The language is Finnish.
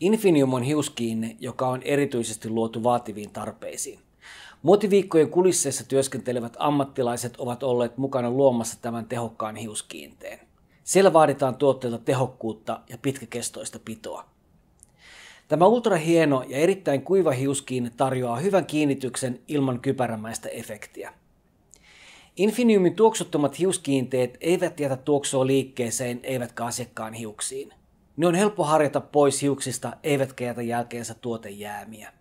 Infinium on hiuskiinne, joka on erityisesti luotu vaativiin tarpeisiin. Muotiviikkojen kulisseissa työskentelevät ammattilaiset ovat olleet mukana luomassa tämän tehokkaan hiuskiinteen. Siellä vaaditaan tuotteilta tehokkuutta ja pitkäkestoista pitoa. Tämä ultrahieno ja erittäin kuiva hiuskiinne tarjoaa hyvän kiinnityksen ilman kypärämäistä efektiä. Infiniumin tuoksuttomat hiuskiinteet eivät jätä tuoksua liikkeeseen eivätkä asiakkaan hiuksiin – ne on helppo harjata pois hiuksista, eivätkä jätä jälkeensä tuotejäämiä.